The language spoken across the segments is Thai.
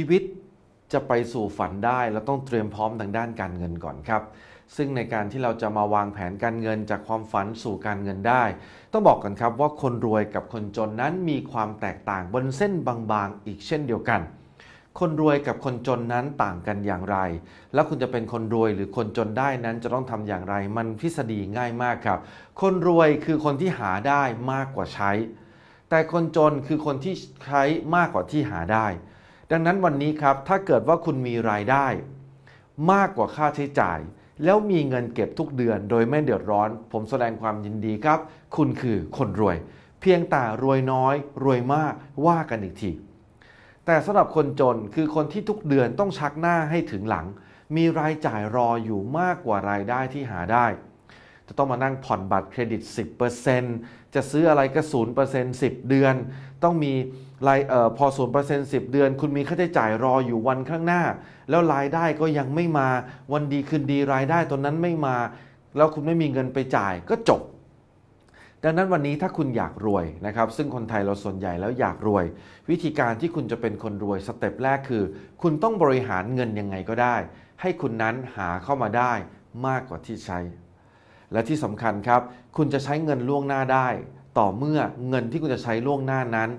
ชีวิตจะไปสู่ฝันได้เราต้องเตรียมพร้อมทางด้านการเงินก่อนครับ ซึ่งในการที่เราจะมาวางแผนการเงินจากความฝันสู่การเงินได้ ต้องบอกกันครับว่าคนรวยกับคนจนนั้นมีความแตกต่างบนเส้นบางๆ อีกเช่นเดียวกัน คนรวยกับคนจนนั้นต่างกันอย่างไร และคุณจะเป็นคนรวยหรือคนจนได้นั้นจะต้องทำอย่างไร มันพิสดีง่ายมากครับ คนรวยคือคนที่หาได้มากกว่าใช้ แต่คนจนคือคนที่ใช้มากกว่าที่หาได้ดังนั้นวันนี้ครับถ้าเกิดว่าคุณมีรายได้ มากกว่าค่าใช้จ่าย แล้วมีเงินเก็บทุกเดือนโดยไม่เดือดร้อน ผมแสดงความยินดีครับ คุณคือคนรวย เพียงแต่รวยน้อย รวยมากว่ากันอีกทีแต่สำหรับคนจนคือคนที่ทุกเดือนต้องชักหน้าให้ถึงหลัง มีรายจ่ายรออยู่มากกว่ารายได้ที่หาได้ จะต้องมานั่งผ่อนบัตรเครดิต10%จะซื้ออะไรก็0% 10เดือนต้องมีรายออพอ่วนเปอร์เซ็นต์สิเดือน คุณมีค่าใช้จ่ายรออยู่วันข้างหน้า แล้วรายได้ก็ยังไม่มาวันดีคืนดีรายได้ตอนนั้นไม่มา แล้วคุณไม่มีเงินไปจ่ายก็จบ ดังนั้นวันนี้ถ้าคุณอยากรวยนะครับ ซึ่งคนไทยเราส่วนใหญ่แล้วอยากรวย วิธีการที่คุณจะเป็นคนรวยสเต็ปแรกคือ คุณต้องบริหารเงินยังไงก็ได้ ให้คุณนั้นหาเข้ามาได้มากกว่าที่ใช้ และที่สำคัญครับ คุณจะใช้เงินล่วงหน้าได้ ต่อเมื่อเงินที่คุณจะใช้ล่วงหน้านั้น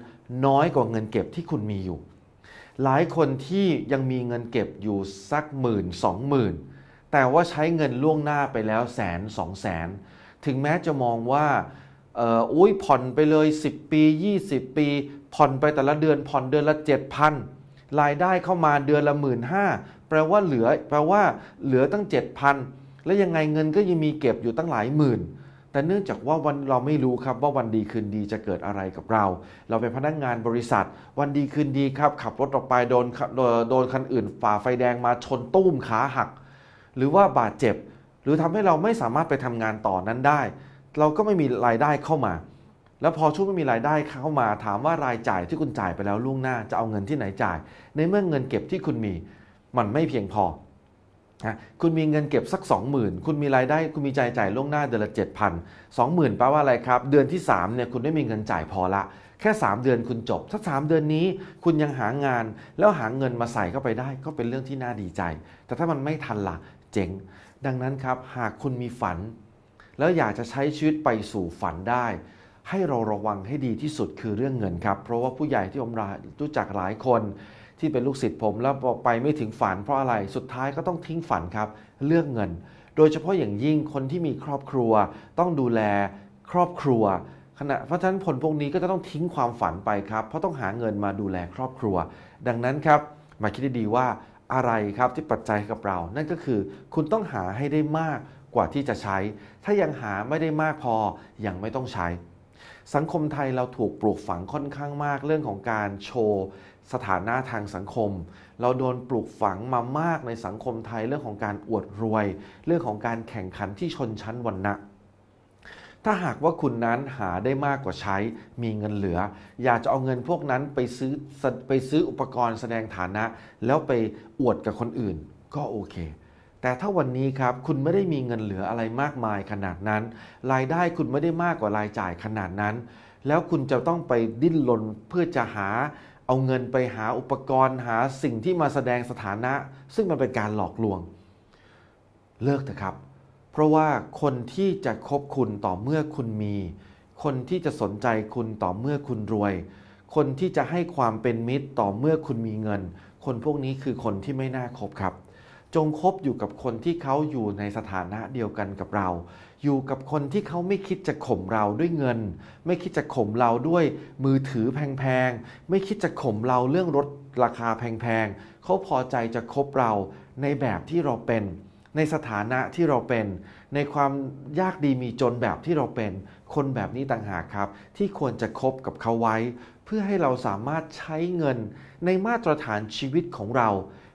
น้อยกว่าเงินเก็บที่คุณมีอยู่ หลายคนที่ยังมีเงินเก็บอยู่สักหมื่นสองหมื่นแต่ว่าใช้เงินล่วงหน้าไปแล้วแสนสองแสน ถึงแม้จะมองว่า อุ้ยผ่อนไปเลย 10 ปี 20 ปีผ่อนไปแต่ละเดือนผ่อนเดือนละ7,000รายได้เข้ามาเดือนละ1 5ื่นแปลว่าเหลือแปลว่าเหลือตั้ง7,000 และยังไงเงินก็ยังมีเก็บอยู่ตั้งหลายหมื่นแต่เนื่องจากว่าวันเราไม่รู้ครับว่าวันดีคืนดีจะเกิดอะไรกับเรา เราเป็นพนักงงานบริษัท วันดีคืนดีครับ ขับรถออกไปโดนโดนคันอื่น ฝ่าไฟแดงมาชนตุ้มขาหัก หรือว่าบาดเจ็บ หรือทำให้เราไม่สามารถไปทำงานต่อนั้นได้ เราก็ไม่มีรายได้เข้ามา แล้วพอช่วงไม่มีรายได้เข้ามา ถามว่ารายจ่ายที่คุณจ่ายไปแล้วล่วงหน้าจะเอาเงินที่ไหนจ่าย ในเมื่อเงินเก็บที่คุณมี มันไม่เพียงพอนะคุณมีเงินเก็บสัก20,000คุณมีรายได้ คุณมีใจจ่ายล่วงหน้าเดือนละ 7,000 20,000แปลว่าอะไรครับ เดือนที่3เนี่ยคุณไม่มีเงินจ่ายพอละ แค่ 3 เดือนคุณจบ ถ้า 3 เดือนนี้คุณยังหางาน แล้วหาเงินมาใส่เข้าไปได้ ก็เป็นเรื่องที่น่าดีใจ แต่ถ้ามันไม่ทันละ่ะ เจ๋ง ดังนั้นครับ หากคุณมีฝัน แล้วอยากจะใช้ชีวิตไปสู่ฝันได้ ให้เราระวังให้ดีที่สุดคือเรื่องเงินครับ เพราะว่าผู้ใหญ่ที่ผมรู้จักหลายคนที่เป็นลูกศิษย์ผมแล้วไปไม่ถึงฝันเพราะอะไร สุดท้ายก็ต้องทิ้งฝันครับ เรื่องเงิน โดยเฉพาะอย่างยิ่งคนที่มีครอบครัว ต้องดูแลครอบครัว ขณะเพราะฉะนั้นผลพวกนี้ก็จะต้องทิ้งความฝันไปครับ เพราะต้องหาเงินมาดูแลครอบครัว ดังนั้นครับ มาคิดดีๆว่าอะไรครับที่ปัจจัยกับเรานั่นก็คือ คุณต้องหาให้ได้มากกว่าที่จะใช้ ถ้ายังหาไม่ได้มากพอยังไม่ต้องใช้ สังคมไทยเราถูกปลูกฝังค่อนข้างมากเรื่องของการโชว์สถานะทางสังคม เราโดนปลูกฝังมามากในสังคมไทยเรื่องของการอวดรวย เรื่องของการแข่งขันที่ชนชั้นวรรณะถ้าหากว่าคุณนั้นหาได้มากกว่าใช้ มีเงินเหลือ อยากจะเอาเงินพวกนั้นไปซื้อไปซื้ออุปกรณ์แสดงฐานะ แล้วไปอวดกับคนอื่น ก็โอเค แต่ถ้าวันนี้ครับคุณไม่ได้มีเงินเหลืออะไรมากมายขนาดนั้นรายได้คุณไม่ได้มากกว่ารายจ่ายขนาดนั้น แล้วคุณจะต้องไปดิ้นรนเพื่อจะหาเอาเงินไปหาอุปกรณ์หาสิ่งที่มาแสดงสถานะ ซึ่งมันเป็นการหลอกลวง เลิกเถอะครับ เพราะว่าคนที่จะคบคุณต่อเมื่อคุณมี คนที่จะสนใจคุณต่อเมื่อคุณรวย คนที่จะให้ความเป็นมิตรต่อเมื่อคุณมีเงิน คนพวกนี้คือคนที่ไม่น่าคบครับจงคบอยู่กับคนที่เขาอยู่ในสถานะเดียวกันกับเรา อยู่กับคนที่เขาไม่คิดจะข่มเราด้วยเงิน ไม่คิดจะข่มเราด้วย มือถือแพงๆ ไม่คิดจะข่มเราเรื่องรถราคาแพงๆ เขาพอใจจะคบเราในแบบที่เราเป็น ในสถานะที่เราเป็น ในความยากดีมีจนแบบที่เราเป็น คนแบบนี้ต่างหากครับ ที่ควรจะคบกับเขาไว้ เพื่อให้เราสามารถใช้เงิน ในมาตรฐานชีวิตของเรา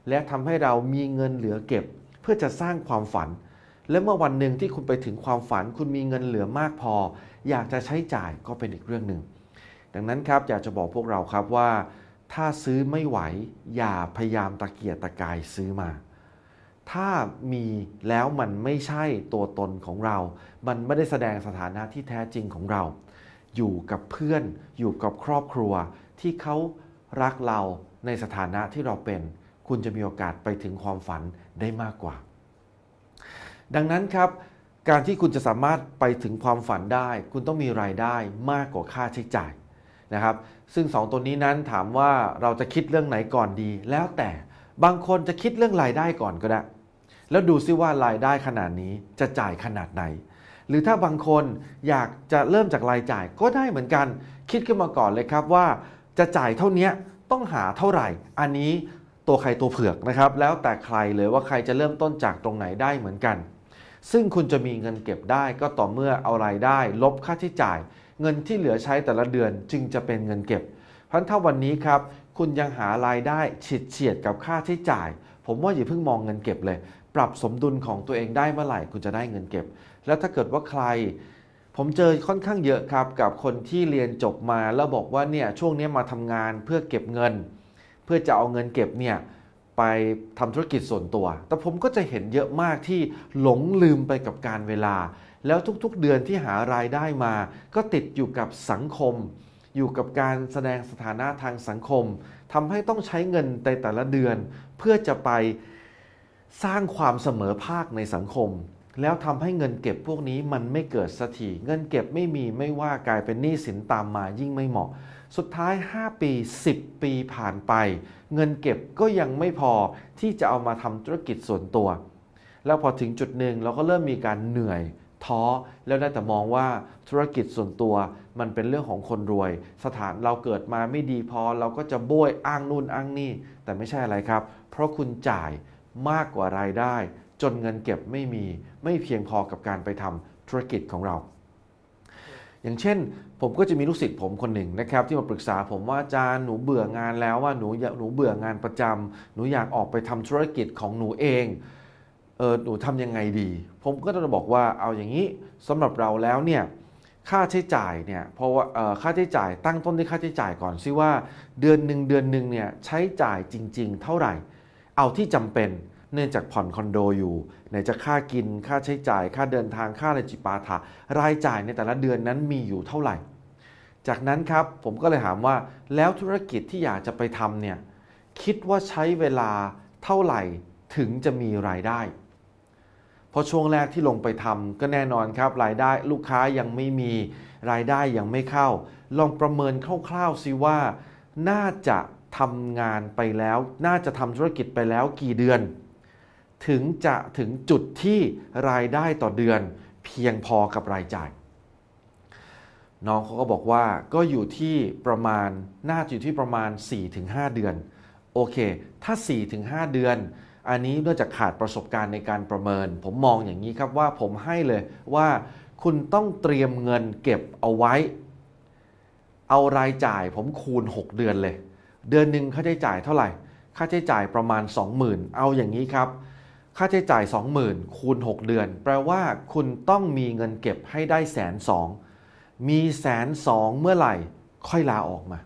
และทำให้เรามีเงินเหลือเก็บ เพื่อจะสร้างความฝัน และเมื่อวันหนึ่งที่คุณไปถึงความฝัน คุณมีเงินเหลือมากพอ อยากจะใช้จ่ายก็เป็นอีกเรื่องหนึ่ง ดังนั้นครับอยากจะบอกพวกเราครับว่า ถ้าซื้อไม่ไหว อย่าพยายามตะเกียกตะกายซื้อมา ถ้ามีแล้วมันไม่ใช่ตัวตนของเรา มันไม่ได้แสดงสถานะที่แท้จริงของเรา อยู่กับเพื่อน อยู่กับครอบครัว ที่เขารักเราในสถานะที่เราเป็นคุณจะมีโอกาสไปถึงความฝันได้มากกว่า ดังนั้นครับ การที่คุณจะสามารถไปถึงความฝันได้ คุณต้องมีรายได้มากกว่าค่าใช้จ่ายนะครับ ซึ่ง 2 ตัวนี้นั้นถามว่าเราจะคิดเรื่องไหนก่อนดี แล้วแต่ บางคนจะคิดเรื่องรายได้ก่อนก็ได้ แล้วดูซิว่ารายได้ขนาดนี้จะจ่ายขนาดไหน หรือถ้าบางคนอยากจะเริ่มจากรายจ่าย ก็ได้เหมือนกัน คิดขึ้นมาก่อนเลยครับว่าจะจ่ายเท่านี้ต้องหาเท่าไหร่ อันนี้ตัวใครตัวเผือกนะครับแล้วแต่ใครเลยว่าใครจะเริ่มต้นจากตรงไหนได้เหมือนกัน ซึ่งคุณจะมีเงินเก็บได้ก็ต่อเมื่อเอารายได้ ลบค่าใช้จ่าย เงินที่เหลือใช้แต่ละเดือนจึงจะเป็นเงินเก็บ เพราะถ้าวันนี้ครับคุณยังหารายได้เฉียดเฉียดกับค่าใช้จ่าย ผมว่าอย่าเพิ่งมองเงินเก็บเลย ปรับสมดุลของตัวเองได้เมื่อไหร่คุณจะได้เงินเก็บ แล้วถ้าเกิดว่าใคร ผมเจอค่อนข้างเยอะครับกับคนที่เรียนจบมาแล้วบอกว่าเนี่ยช่วงนี้มาทำงานเพื่อเก็บเงินเพื่อจะเอาเงินเก็บเนี่ยไปทำธุรกิจส่วนตัว แต่ผมก็จะเห็นเยอะมากที่หลงลืมไปกับการเวลา แล้วทุกๆเดือนที่หารายได้มา ก็ติดอยู่กับสังคม อยู่กับการแสดงสถานะทางสังคม ทำให้ต้องใช้เงินในแต่ละเดือนเพื่อจะไปสร้างความเสมอภาคในสังคมแล้วทำให้เงินเก็บพวกนี้มันไม่เกิดสถิีเงินเก็บไม่มีไม่ว่ากลายเป็นหนี้สินตามมายิ่งไม่เหมาะ สุดท้าย5ปี 10 ปีผ่านไป เงินเก็บก็ยังไม่พอที่จะเอามาทำธุรกิจส่วนตัว แล้วพอถึงจุดหนึ่งเราก็เริ่มมีการเหนื่อยท้อแล้วได้แต่มองว่าธุรกิจส่วนตัวมันเป็นเรื่องของคนรวย สถานเราเกิดมาไม่ดี พอเราก็จะโบยอ้างนู่นอ้างนี่แต่ไม่ใช่อะไรครับ เพราะคุณจ่ายมากกว่ารายได้จนเงินเก็บไม่มีไม่เพียงพอกับการไปทำธุรกิจของเรา อย่างเช่นผมก็จะมีลูกศิษย์ผมคนหนึ่งนะครับที่มาปรึกษาผมว่าอาจารย์หนูเบื่องานแล้วว่าหนูหนูเบื่องานประจำหนูอยากออกไปทำธุรกิจของหนูเองเออหนูทำยังไงดี ผมก็จะบอกว่าเอาอย่างนี้สำหรับเราแล้วเนี่ยค่าใช้จ่ายเนี่ยเพราะว่าค่าใช้จ่ายตั้งต้นที่ค่าใช้จ่ายก่อนซิว่าเดือนหนึ่งเดือนหนึ่งเนี่ยใช้จ่ายจริง ๆ เท่าไหร่ เอาที่จำเป็นเนื่องจากผ่อนคอนโดอยู่ ไหนจะค่ากิน ค่าใช้จ่าย ค่าเดินทาง ค่าอะไรจิปาถะ รายจ่ายในแต่ละเดือนนั้นมีอยู่เท่าไหร่ จากนั้นครับผมก็เลยถามว่า แล้วธุรกิจที่อยากจะไปทำเนี่ยคิดว่าใช้เวลาเท่าไหร่ถึงจะมีรายได้ เพราะช่วงแรกที่ลงไปทำก็แน่นอนครับรายได้ลูกค้ายังไม่มีรายได้ยังไม่เข้า ลองประเมินคร่าวๆสิว่า น่าจะทำงานไปแล้ว น่าจะทำธุรกิจไปแล้วกี่เดือนถึงจะถึงจุดที่รายได้ต่อเดือนเพียงพอกับรายจ่าย น้องเขาก็บอกว่าก็อยู่ที่ประมาณน่าจะอยู่ที่ประมาณ 4-5 เดือน โอเค ถ้า 4-5 เดือน อันนี้เนื่องจากขาดประสบการณ์ในการประเมิน ผมมองอย่างนี้ครับว่าผมให้เลยว่าคุณต้องเตรียมเงินเก็บเอาไว้ เอารายจ่ายผมคูณ 6 เดือนเลย เดือนหนึ่งค่าใช้จ่ายเท่าไหร่ ค่าใช้จ่ายประมาณ 20,000เอาอย่างนี้ครับค่าใช้จ่าย20,000คูณ6 เดือน แปลว่าคุณต้องมีเงินเก็บให้ได้แสนสองมีแสนสองเมื่อไหร่ค่อยลาออกมา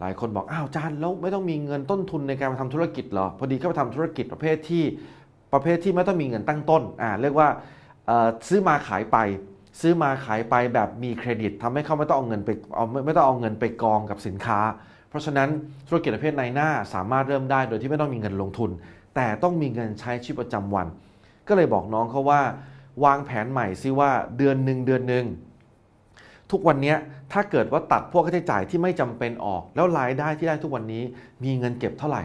หลายคนบอกอ้าวจานแล้วไม่ต้องมีเงินต้นทุนในการมาทำธุรกิจเหรอพอดีก็มาทำธุรกิจประเภทที่ประเภทที่ไม่ต้องมีเงินตั้งต้นอ่าเรียกว่าซื้อมาขายไป ซื้อมาขายไปแบบมีเครดิตทำให้เขาไม่ต้องเอาเงินไปเอาไม่ต้องเอาเงินไปกองกับสินค้า เพราะฉะนั้นธุรกิจประเภทในหน้าสามารถเริ่มได้ โดยที่ไม่ต้องมีเงินลงทุนแต่ต้องมีเงินใช้ชีวิตประจำวัน ก็เลยบอกน้องเขาว่า วางแผนใหม่ซิว่าเดือนหนึ่งเดือนหนึ่งทุกวันนี้ถ้าเกิดว่าตัดพวกค่าใช้จ่ายที่ไม่จำเป็นออก แล้วรายได้ที่ได้ทุกวันนี้มีเงินเก็บเท่าไหร่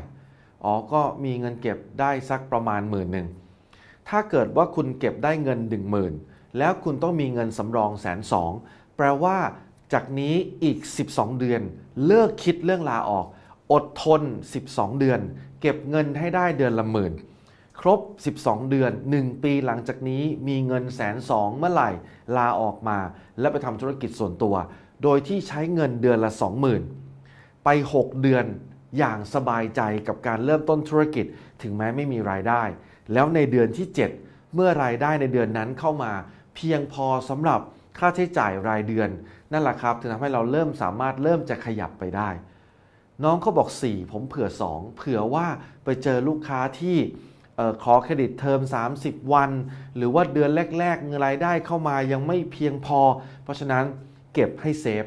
อ๋อก็มีเงินเก็บได้สักประมาณหมื่นหนึ่งถ้าเกิดว่าคุณเก็บได้เงินหนึ่งหมื่นแล้วคุณต้องมีเงินสำรองแสนสองแปลว่า จากนี้อีก 12 เดือน เลิกคิดเรื่องลาออกอดทน 12 เดือนเก็บเงินให้ได้เดือนละหมื่น ครบ 12 เดือน 1 ปีหลังจากนี้มีเงินแสนสองเมื่อไหร่ลาออกมาและไปทำธุรกิจส่วนตัว โดยที่ใช้เงินเดือนละ 20,000 ไป 6 เดือนอย่างสบายใจกับการเริ่มต้นธุรกิจ ถึงแม้ไม่มีรายได้ แล้วในเดือนที่ 7 เมื่อรายได้ในเดือนนั้นเข้ามา เพียงพอสำหรับค่าใช้จ่ายรายเดือน นั่นแหละครับถึงทำให้เราเริ่มสามารถเริ่มจะขยับไปได้น้องเขาบอก 4 ผมเผื่อ 2 เผื่อว่าไปเจอลูกค้าที่ขอเครดิตเทอม30 วัน หรือว่าเดือนแรกๆเงินรายได้เข้ามายังไม่เพียงพอ เพราะฉะนั้นเก็บให้เซฟ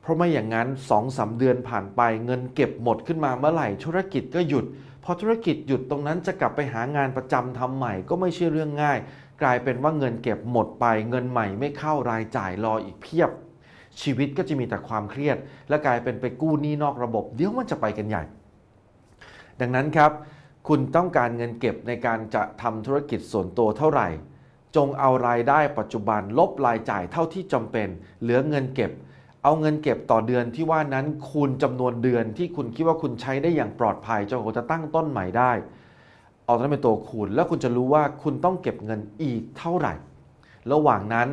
เพราะไม่อย่างนั้น2อสเดือนผ่านไปเงินเก็บหมดขึ้นมาเมื่อไหร่ธุรกิจก็หยุด พอธุรกิจหยุดตรงนั้นจะกลับไปหางานประจำทำใหม่ก็ไม่ใช่เรื่องง่าย กลายเป็นว่าเงินเก็บหมดไป เงินใหม่ไม่เข้ารายจ่ายรออีกเพียบชีวิตก็จะมีแต่ความเครียด และกลายเป็นไปกู้หนี้นอกระบบ เดี๋ยวมันจะไปกันใหญ่ ดังนั้นครับ คุณต้องการเงินเก็บในการจะทำธุรกิจส่วนตัวเท่าไหร่ จงเอารายได้ปัจจุบันลบรายจ่ายเท่าที่จำเป็น เหลือเงินเก็บ เอาเงินเก็บต่อเดือนที่ว่านั้นคูณจำนวนเดือนที่คุณคิดว่าคุณใช้ได้อย่างปลอดภัยจนกว่าจะตั้งต้นใหม่ได้ เอาตรนั้นเป็นตัวคูณแล้วคุณจะรู้ว่าคุณต้องเก็บเงินอีกเท่าไหร่ ระหว่างนั้น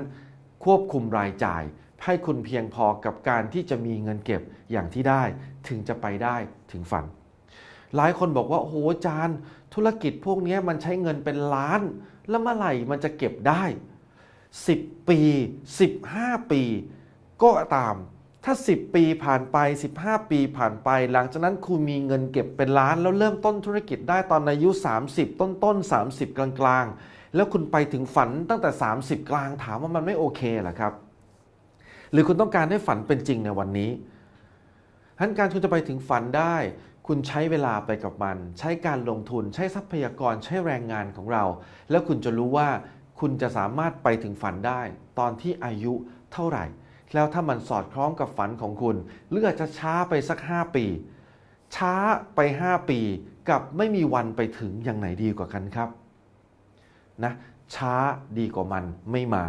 ควบคุมรายจ่ายให้คุณเพียงพอกับการที่จะมีเงินเก็บอย่างที่ได้ถึงจะไปได้ถึงฝัน หลายคนบอกว่าโอ้โหจานธุรกิจพวกนี้มันใช้เงินเป็นล้าน แล้วเมื่อไหร่มันจะเก็บได้ 10 ปี 15 ปี ก็ตามถ้า 10 ปีผ่านไป 15 ปีผ่านไป หลังจากนั้นคุณมีเงินเก็บเป็นล้าน แล้วเริ่มต้นธุรกิจได้ตอนอายุ 30 ต้นต้น30 กลางๆ แล้วคุณไปถึงฝันตั้งแต่ 30 กลางถามว่ามันไม่โอเคเหรอครับรือคุณต้องการให้ฝันเป็นจริงในวันนี้ทั้นการคุณจะไปถึงฝันได้ คุณใช้เวลาไปกับมัน ใช้การลงทุน ใช้ทรัพยากร ใช้แรงงานของเรา แล้วคุณจะรู้ว่า คุณจะสามารถไปถึงฝันได้ ตอนที่อายุเท่าไหร่ แล้วถ้ามันสอดคล้องกับฝันของคุณเรืออจจะช้าไปสัก 5 ปี ช้าไป 5 ปี กับไม่มีวันไปถึงอย่างไหนดีกว่ากันครับ นะ ช้าดีกว่ามันไม่มา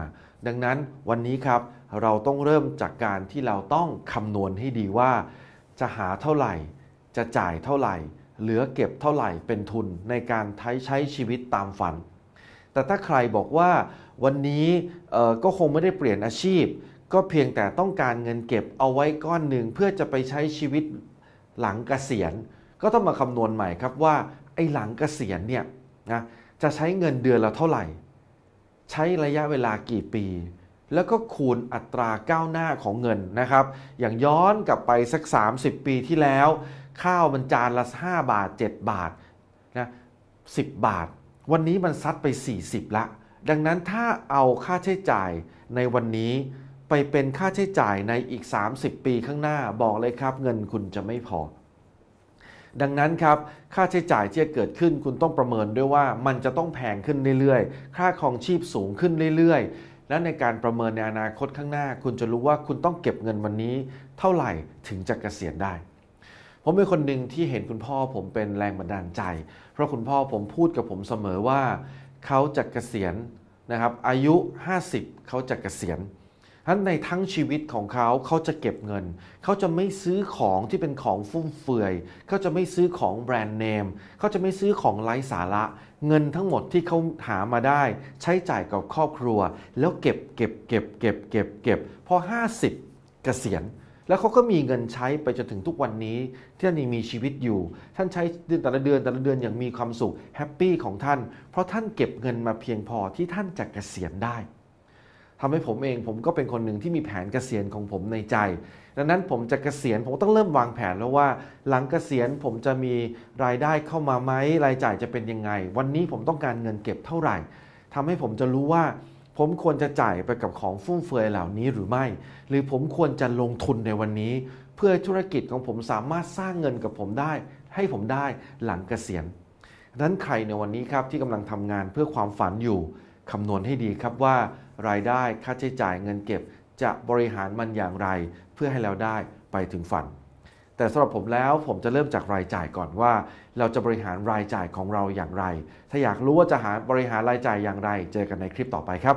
ดังนั้นวันนี้ครับเราต้องเริ่มจากการที่เราต้องคำนวณให้ดีว่าจะหาเท่าไหร่จะจ่ายเท่าไหร่ เหลือเก็บเท่าไหร่เป็นทุนในการใช้ชีวิตตามฝัน แต่ถ้าใครบอกว่าวันนี้ก็คงไม่ได้เปลี่ยนอาชีพ ก็เพียงแต่ต้องการเงินเก็บเอาไว้ก้อนหนึ่งเพื่อจะไปใช้ชีวิตหลังเกษียณ ก็ต้องมาคำนวณใหม่ครับว่า ไอ้หลังเกษียณเนี่ยนะจะใช้เงินเดือนละเท่าไหร่ใช้ระยะเวลากี่ปี แล้วก็คูณอัตราก้าวหน้าของเงินนะครับ อย่างย้อนกลับไปสัก 30 ปีที่แล้ว ข้าวมันจานละ 5 บาท 7 บาทนะ10 บาท วันนี้มันซัดไป 40ละ ดังนั้นถ้าเอาค่าใช้จ่ายในวันนี้ไปเป็นค่าใช้จ่ายในอีก 30 ปีข้างหน้าบอกเลยครับ เงินคุณจะไม่พอดังนั้นครับค่าใช้จ่ายที่จะเกิดขึ้น คุณต้องประเมินด้วยว่ามันจะต้องแพงขึ้นเรื่อยๆ ค่าครองชีพสูงขึ้นเรื่อย ๆ และในการประเมินในอนาคตข้างหน้า คุณจะรู้ว่าคุณต้องเก็บเงินวันนี้ เท่าไหร่ถึงจะเกษียณได้ ผมเป็นคนหนึ่งที่เห็นคุณพ่อผมเป็นแรงบันดาลใจ เพราะคุณพ่อผมพูดกับผมเสมอว่าเขาจะเกษียณนะครับอายุ 50เขาจะเกษียณทั้นในทั้งชีวิตของเขาเขาจะเก็บเงิน เขาจะไม่ซื้อของที่เป็นของฟุ่มเฟือย เขาจะไม่ซื้อของแบรนด์เนมเขาจะไม่ซื้อของไร้สาระ เงินทั้งหมดที่เขาหามาได้ ใช้จ่ายกับครอบครัว แล้วเก็บเก็บเก็บเก็บเก็บเก็บ พอ 50 เกษียณ แล้วเขาก็มีเงินใช้ไปจนถึงทุกวันนี้ ที่ท่านยังมีชีวิตอยู่ ท่านใช้เดือนแต่ละเดือนแต่ละเดือนอย่างมีความสุขแฮปปี้ของท่าน เพราะท่านเก็บเงินมาเพียงพอที่ท่านจะเกษียณได้ทำให้ผมเองผมก็เป็นคนหนึ่งที่มีแผนเกษียณของผมในใจ ดังนั้นผมจะเกษียณผมต้องเริ่มวางแผนแล้วว่า หลังเกษียณผมจะมีรายได้เข้ามาไหมรายจ่ายจะเป็นยังไง วันนี้ผมต้องการเงินเก็บเท่าไหร่ ทำให้ผมจะรู้ว่า ผมควรจะจ่ายไปกับของฟุ่มเฟือยเหล่านี้หรือไม่ หรือผมควรจะลงทุนในวันนี้ เพื่อธุรกิจของผมสามารถสร้างเงินกับผมได้ ให้ผมได้หลังเกษียณดังนั้นใครในวันนี้ครับที่กำลังทำงานเพื่อความฝันอยู่คำนวณให้ดีครับว่ารายได้ค่าใช้จ่ายเงินเก็บ จะบริหารมันอย่างไร เพื่อให้เราได้ไปถึงฝัน แต่สำหรับผมแล้วผมจะเริ่มจากรายจ่ายก่อนว่า เราจะบริหารรายจ่ายของเราอย่างไร ถ้าอยากรู้ว่าจะหาบริหารรายจ่ายอย่างไร เจอกันในคลิปต่อไปครับ